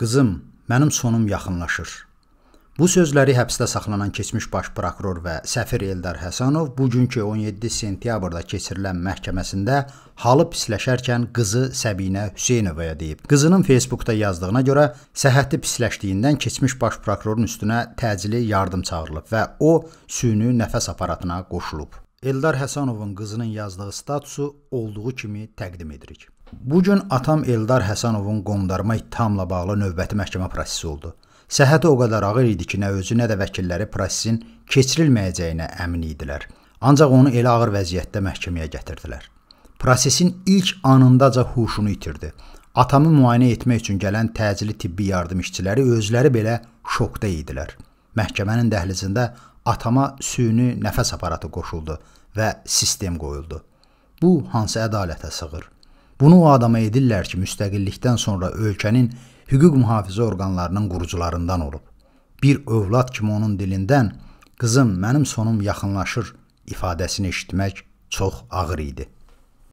Qızım, mənim sonum yaxınlaşır. Bu sözləri həbsdə saxlanan keçmiş baş prokuror və səfir Eldar Həsənov bugünkü 17 sentyabrda keçirilən məhkəməsində halı pisləşərkən qızı Səbinə Hüseynovaya deyib. Qızının Facebookda yazdığına görə səhhəti pisləşdiyindən keçmiş baş prokurorun üstünə təcili yardım çağırılıb və o süni nəfəs aparatına qoşulub. Eldar Həsənovun qızının yazdığı statusu olduğu kimi təqdim edirik. Bu gün atam Eldar Həsənovun qondarma ittihamla bağlı növbəti məhkəmə prosesi oldu. Səhhəti o qədər ağır idi ki, nə özü, nə də vəkilləri prosesin keçirilməyəcəyinə əmin idilər. Ancaq onu elə ağır vəziyyətdə məhkəməyə gətirdilər. Prosesin ilk anındaca huşunu itirdi. Atamı müayinə etmək üçün gələn təcili tibbi yardım işçiləri özləri belə şokda idilər. Məhkəmənin dəhlizində atama süni nəfəs aparatı qoşuldu və sistem qoyuldu. Bu hansı ədalətə sığır? Bunu o adama edirlər ki, müstəqillikdən sonra ölkənin hüquq mühafizə orqanlarının qurucularından olub. Bir övlad kimi onun dilindən "Qızım, mənim sonum yaxınlaşır" ifadəsini eşitmək çox ağır idi.